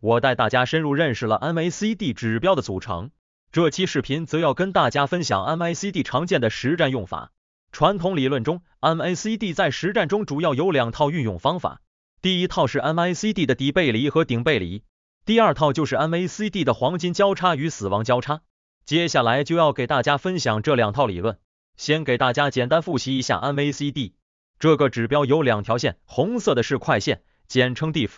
我带大家深入认识了 MACD 指标的组成，这期视频则要跟大家分享 MACD 常见的实战用法。传统理论中，MACD 在实战中主要有两套运用方法，第一套是 MACD 的底背离和顶背离，第二套就是 MACD 的黄金交叉与死亡交叉。接下来就要给大家分享这两套理论。先给大家简单复习一下 MACD，这个指标有两条线，红色的是快线，简称 DIFF，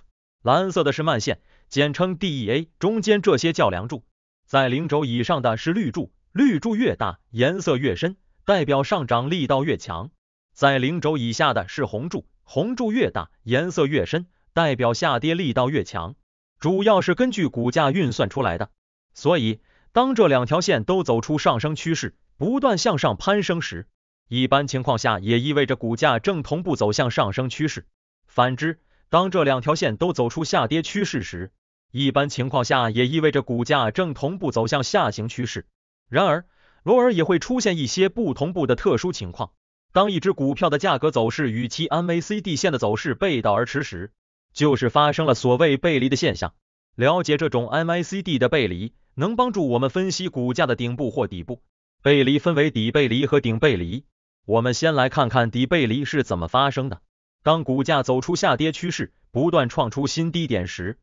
蓝色的是慢线。简称 DEA，中间这些较量柱，在零轴以上的是绿柱，绿柱越大，颜色越深，代表上涨力道越强；在零轴以下的是红柱，红柱越大，颜色越深，代表下跌力道越强。主要是根据股价运算出来的，所以当这两条线都走出上升趋势，不断向上攀升时，一般情况下也意味着股价正同步走向上升趋势；反之，当这两条线都走出下跌趋势时，一般情况下，也意味着股价正同步走向下行趋势。然而，偶尔也会出现一些不同步的特殊情况。当一只股票的价格走势与其 MACD 线的走势背道而驰时，就是发生了所谓背离的现象。了解这种 MACD 的背离，能帮助我们分析股价的顶部或底部。背离分为底背离和顶背离。我们先来看看底背离是怎么发生的。当股价走出下跌趋势，不断创出新低点时，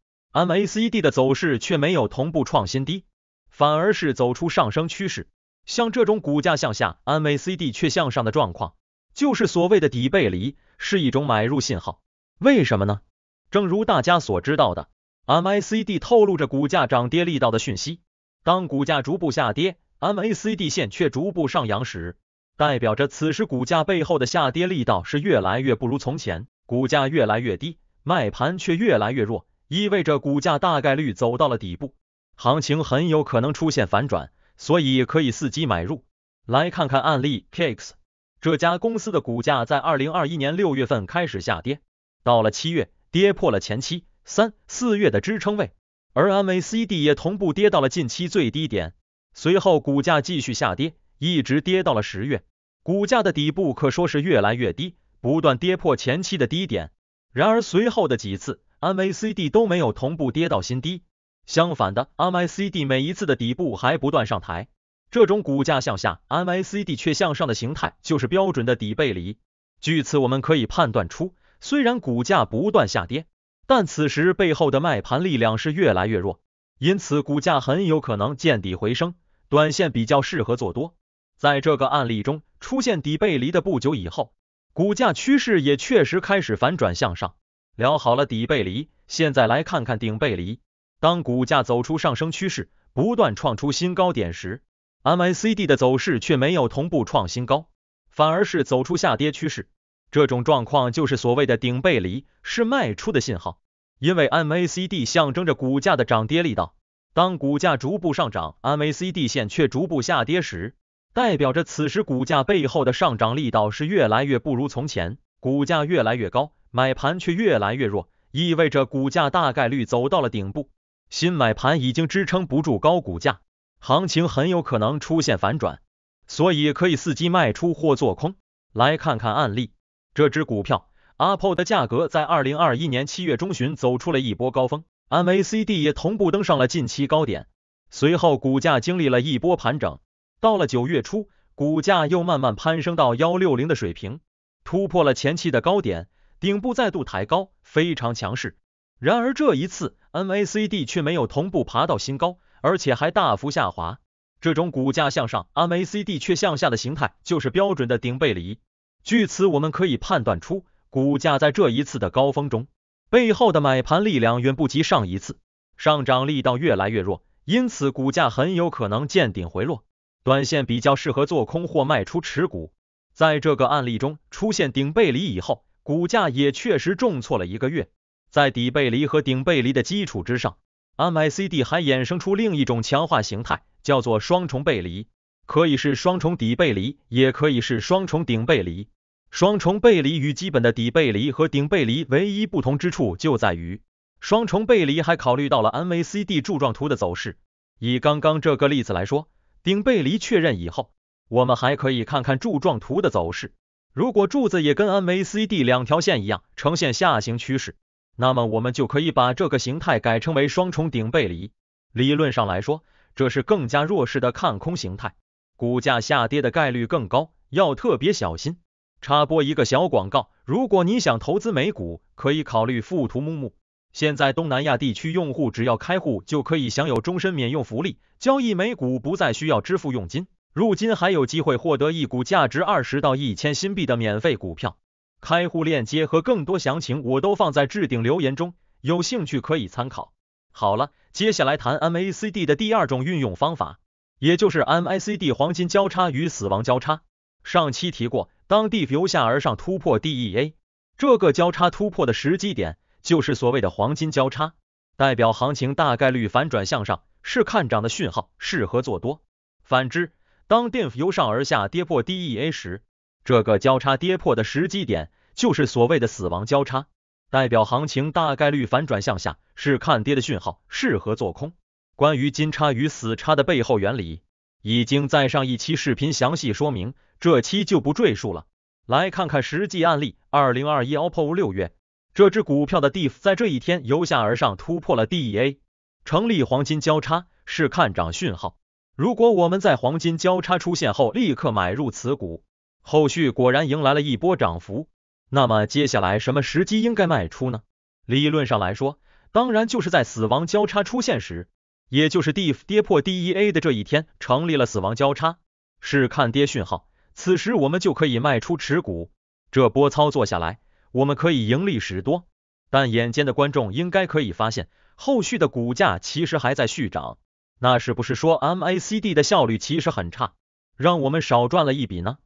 MACD 的走势却没有同步创新低，反而是走出上升趋势。像这种股价向下，MACD 却向上的状况，就是所谓的底背离，是一种买入信号。为什么呢？正如大家所知道的，MACD 透露着股价涨跌力道的讯息。当股价逐步下跌，MACD 线却逐步上扬时，代表着此时股价背后的下跌力道是越来越不如从前，股价越来越低，卖盘却越来越弱。意味着股价大概率走到了底部，行情很有可能出现反转，所以可以伺机买入。来看看案例 k s 这家公司的股价在二零二一年六月份开始下跌，到了七月跌破了前期三四月的支撑位，而 MACD 也同步跌到了近期最低点。随后股价继续下跌，一直跌到了十月，股价的底部可说是越来越低，不断跌破前期的低点。然而随后的几次。MACD 都没有同步跌到新低，相反的，MACD 每一次的底部还不断上抬，这种股价向下，MACD 却向上的形态就是标准的底背离。据此我们可以判断出，虽然股价不断下跌，但此时背后的卖盘力量是越来越弱，因此股价很有可能见底回升，短线比较适合做多。在这个案例中，出现底背离的不久以后，股价趋势也确实开始反转向上。聊好了底背离，现在来看看顶背离。当股价走出上升趋势，不断创出新高点时，MACD 的走势却没有同步创新高，反而是走出下跌趋势。这种状况就是所谓的顶背离，是卖出的信号。因为 MACD 象征着股价的涨跌力道，当股价逐步上涨，MACD 线却逐步下跌时，代表着此时股价背后的上涨力道是越来越不如从前，股价越来越高。买盘却越来越弱，意味着股价大概率走到了顶部，新买盘已经支撑不住高股价，行情很有可能出现反转，所以可以伺机卖出或做空。来看看案例，这只股票 Apple 的价格在二零二一年七月中旬走出了一波高峰，MACD 也同步登上了近期高点，随后股价经历了一波盘整，到了九月初，股价又慢慢攀升到幺六零的水平，突破了前期的高点。顶部再度抬高，非常强势。然而这一次，MACD 却没有同步爬到新高，而且还大幅下滑。这种股价向上，MACD 却向下的形态，就是标准的顶背离。据此，我们可以判断出，股价在这一次的高峰中，背后的买盘力量远不及上一次，上涨力道越来越弱，因此股价很有可能见顶回落。短线比较适合做空或卖出持股。在这个案例中，出现顶背离以后。股价也确实重挫了一个月，在底背离和顶背离的基础之上，MACD 还衍生出另一种强化形态，叫做双重背离，可以是双重底背离，也可以是双重顶背离。双重背离与基本的底背离和顶背离唯一不同之处就在于，双重背离还考虑到了 MACD 柱状图的走势。以刚刚这个例子来说，顶背离确认以后，我们还可以看看柱状图的走势。如果柱子也跟 MACD 两条线一样呈现下行趋势，那么我们就可以把这个形态改称为双重顶背离。理论上来说，这是更加弱势的看空形态，股价下跌的概率更高，要特别小心。插播一个小广告，如果你想投资美股，可以考虑富途木木。现在东南亚地区用户只要开户就可以享有终身免用福利，交易美股不再需要支付佣金。如今还有机会获得一股价值二十到一千新币的免费股票。开户链接和更多详情我都放在置顶留言中，有兴趣可以参考。好了，接下来谈 MACD 的第二种运用方法，也就是 MACD 黄金交叉与死亡交叉。上期提过，当 d i f 由下而上突破 DEA，这个交叉突破的时机点就是所谓的黄金交叉，代表行情大概率反转向上，是看涨的讯号，适合做多。反之，当 d i f 由上而下跌破 DEA 时，这个交叉跌破的时机点就是所谓的死亡交叉，代表行情大概率反转向下，是看跌的讯号，适合做空。关于金叉与死叉的背后原理，已经在上一期视频详细说明，这期就不赘述了。来看看实际案例，二零二一 OPPO 六月这只股票的 d i f 在这一天由下而上突破了 DEA，成立黄金交叉，是看涨讯号。如果我们在黄金交叉出现后立刻买入此股，后续果然迎来了一波涨幅。那么接下来什么时机应该卖出呢？理论上来说，当然就是在死亡交叉出现时，也就是 DIF 跌破 DEA 的这一天，成立了死亡交叉，是看跌讯号。此时我们就可以卖出持股。这波操作下来，我们可以盈利十多。但眼尖的观众应该可以发现，后续的股价其实还在续涨。那是不是说 MACD 的效率其实很差，让我们少赚了一笔呢？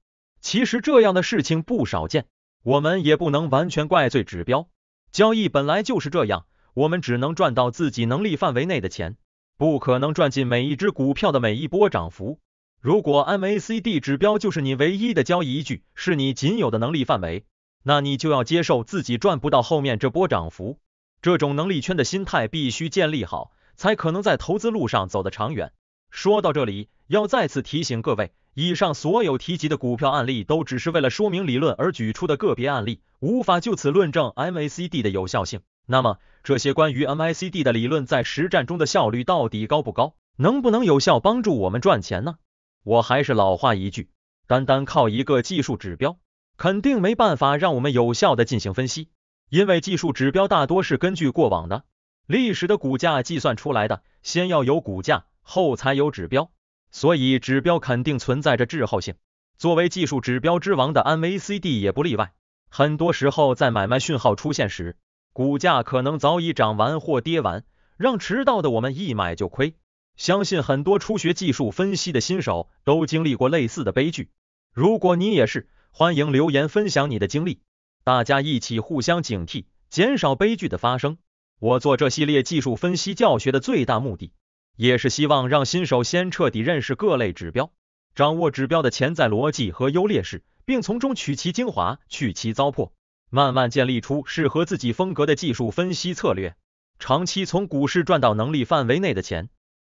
其实这样的事情不少见，我们也不能完全怪罪指标。交易本来就是这样，我们只能赚到自己能力范围内的钱，不可能赚进每一只股票的每一波涨幅。如果 MACD 指标就是你唯一的交易依据，是你仅有的能力范围，那你就要接受自己赚不到后面这波涨幅。这种能力圈的心态必须建立好。才可能在投资路上走得长远。说到这里，要再次提醒各位，以上所有提及的股票案例都只是为了说明理论而举出的个别案例，无法就此论证 MACD 的有效性。那么，这些关于 MACD 的理论在实战中的效率到底高不高？能不能有效帮助我们赚钱呢？我还是老话一句，单单靠一个技术指标，肯定没办法让我们有效的进行分析，因为技术指标大多是根据过往的。历史的股价计算出来的，先要有股价，后才有指标，所以指标肯定存在着滞后性。作为技术指标之王的 MACD 也不例外。很多时候，在买卖讯号出现时，股价可能早已涨完或跌完，让迟到的我们一买就亏。相信很多初学技术分析的新手都经历过类似的悲剧。如果你也是，欢迎留言分享你的经历，大家一起互相警惕，减少悲剧的发生。我做这系列技术分析教学的最大目的，也是希望让新手先彻底认识各类指标，掌握指标的潜在逻辑和优劣势，并从中取其精华，去其糟粕，慢慢建立出适合自己风格的技术分析策略，长期从股市赚到能力范围内的钱。